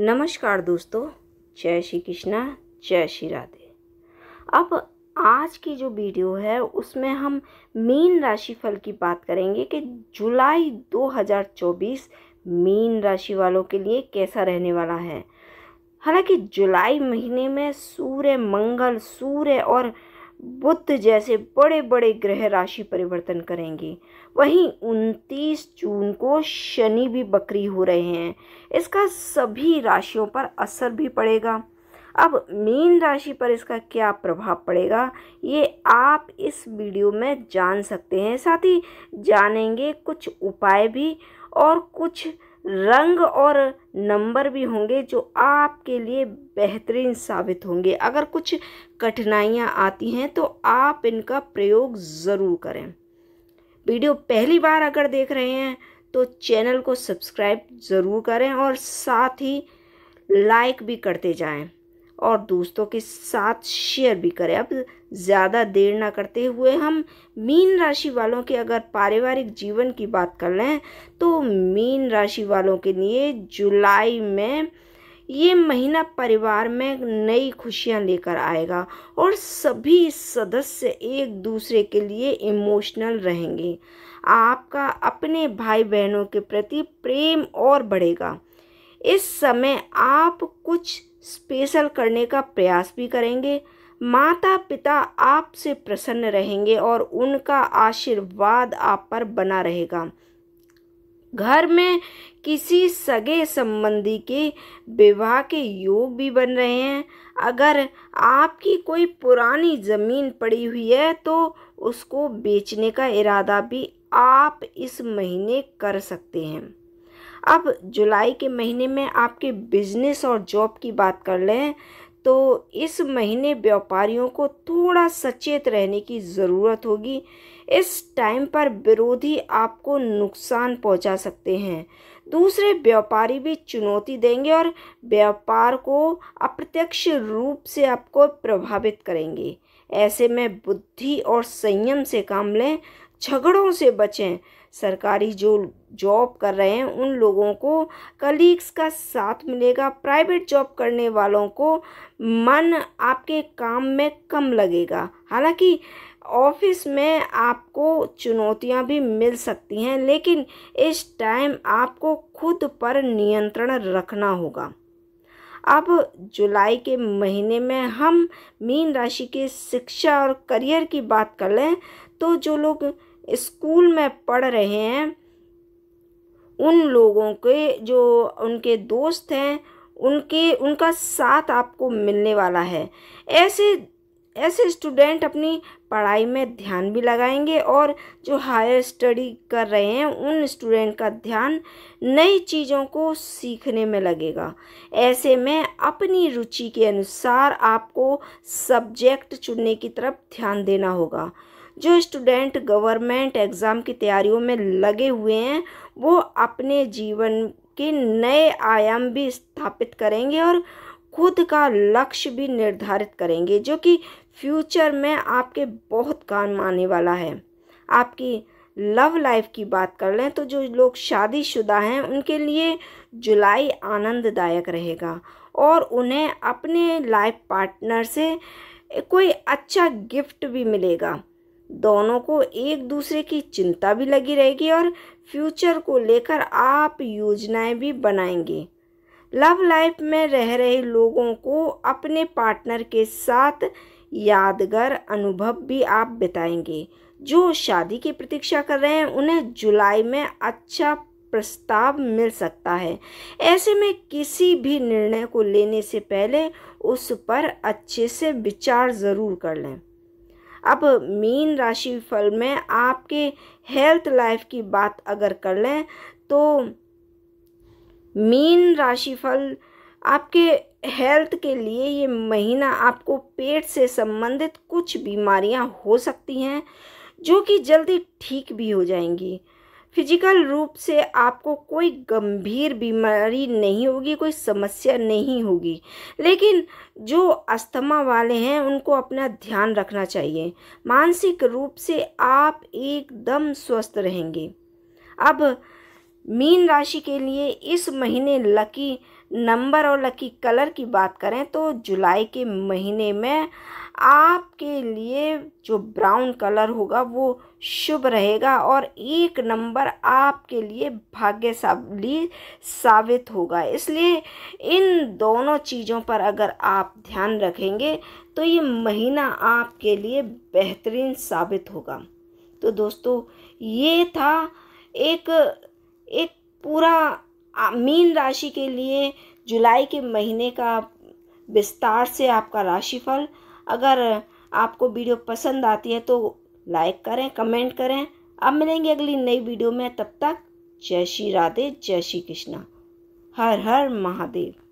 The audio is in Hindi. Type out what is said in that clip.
नमस्कार दोस्तों जय श्री कृष्णा जय श्री राधे अब आज की जो वीडियो है उसमें हम मीन राशि फल की बात करेंगे कि जुलाई 2024 मीन राशि वालों के लिए कैसा रहने वाला है हालांकि जुलाई महीने में सूर्य मंगल सूर्य और बुद्ध जैसे बड़े बड़े ग्रह राशि परिवर्तन करेंगे वहीं 29 जून को शनि भी बकरी हो रहे हैं इसका सभी राशियों पर असर भी पड़ेगा अब मीन राशि पर इसका क्या प्रभाव पड़ेगा ये आप इस वीडियो में जान सकते हैं साथ ही जानेंगे कुछ उपाय भी और कुछ रंग और नंबर भी होंगे जो आपके लिए बेहतरीन साबित होंगे अगर कुछ कठिनाइयाँ आती हैं तो आप इनका प्रयोग ज़रूर करें वीडियो पहली बार अगर देख रहे हैं तो चैनल को सब्सक्राइब ज़रूर करें और साथ ही लाइक भी करते जाएं और दोस्तों के साथ शेयर भी करें अब ज़्यादा देर ना करते हुए हम मीन राशि वालों के अगर पारिवारिक जीवन की बात कर लें तो मीन राशि वालों के लिए जुलाई में ये महीना परिवार में नई खुशियां लेकर आएगा और सभी सदस्य एक दूसरे के लिए इमोशनल रहेंगे आपका अपने भाई बहनों के प्रति प्रेम और बढ़ेगा इस समय आप कुछ स्पेशल करने का प्रयास भी करेंगे माता पिता आपसे प्रसन्न रहेंगे और उनका आशीर्वाद आप पर बना रहेगा घर में किसी सगे संबंधी के विवाह के योग भी बन रहे हैं अगर आपकी कोई पुरानी ज़मीन पड़ी हुई है तो उसको बेचने का इरादा भी आप इस महीने कर सकते हैं अब जुलाई के महीने में आपके बिजनेस और जॉब की बात कर लें तो इस महीने व्यापारियों को थोड़ा सचेत रहने की ज़रूरत होगी इस टाइम पर विरोधी आपको नुकसान पहुंचा सकते हैं दूसरे व्यापारी भी चुनौती देंगे और व्यापार को अप्रत्यक्ष रूप से आपको प्रभावित करेंगे ऐसे में बुद्धि और संयम से काम लें झगड़ों से बचें सरकारी जो जॉब कर रहे हैं उन लोगों को कलीग्स का साथ मिलेगा प्राइवेट जॉब करने वालों को मन आपके काम में कम लगेगा हालांकि ऑफिस में आपको चुनौतियां भी मिल सकती हैं लेकिन इस टाइम आपको खुद पर नियंत्रण रखना होगा अब जुलाई के महीने में हम मीन राशि के शिक्षा और करियर की बात कर लें तो जो लोग स्कूल में पढ़ रहे हैं उन लोगों के जो उनके दोस्त हैं उनके उनका साथ आपको मिलने वाला है ऐसे ऐसे स्टूडेंट अपनी पढ़ाई में ध्यान भी लगाएंगे और जो हायर स्टडी कर रहे हैं उन स्टूडेंट का ध्यान नई चीज़ों को सीखने में लगेगा ऐसे में अपनी रुचि के अनुसार आपको सब्जेक्ट चुनने की तरफ ध्यान देना होगा जो स्टूडेंट गवर्नमेंट एग्ज़ाम की तैयारियों में लगे हुए हैं वो अपने जीवन के नए आयाम भी स्थापित करेंगे और खुद का लक्ष्य भी निर्धारित करेंगे जो कि फ्यूचर में आपके बहुत काम आने वाला है आपकी लव लाइफ की बात कर लें तो जो लोग शादीशुदा हैं उनके लिए जुलाई आनंददायक रहेगा और उन्हें अपने लाइफ पार्टनर से कोई अच्छा गिफ्ट भी मिलेगा दोनों को एक दूसरे की चिंता भी लगी रहेगी और फ्यूचर को लेकर आप योजनाएं भी बनाएंगे लव लाइफ में रह रहे लोगों को अपने पार्टनर के साथ यादगार अनुभव भी आप बिताएंगे जो शादी की प्रतीक्षा कर रहे हैं उन्हें जुलाई में अच्छा प्रस्ताव मिल सकता है ऐसे में किसी भी निर्णय को लेने से पहले उस पर अच्छे से विचार ज़रूर कर लें अब मीन राशि फल में आपके हेल्थ लाइफ की बात अगर कर लें तो मीन राशि फल आपके हेल्थ के लिए ये महीना आपको पेट से संबंधित कुछ बीमारियां हो सकती हैं जो कि जल्दी ठीक भी हो जाएंगी फिजिकल रूप से आपको कोई गंभीर बीमारी नहीं होगी कोई समस्या नहीं होगी लेकिन जो अस्थमा वाले हैं उनको अपना ध्यान रखना चाहिए मानसिक रूप से आप एकदम स्वस्थ रहेंगे अब मीन राशि के लिए इस महीने लकी नंबर और लकी कलर की बात करें तो जुलाई के महीने में आपके लिए जो ब्राउन कलर होगा वो शुभ रहेगा और एक नंबर आपके लिए भाग्यशाली साबित होगा इसलिए इन दोनों चीज़ों पर अगर आप ध्यान रखेंगे तो ये महीना आपके लिए बेहतरीन साबित होगा तो दोस्तों ये था एक एक पूरा मीन राशि के लिए जुलाई के महीने का विस्तार से आपका राशिफल अगर आपको वीडियो पसंद आती है तो लाइक करें कमेंट करें अब मिलेंगे अगली नई वीडियो में तब तक जय श्री राधे जय श्री कृष्णा हर हर महादेव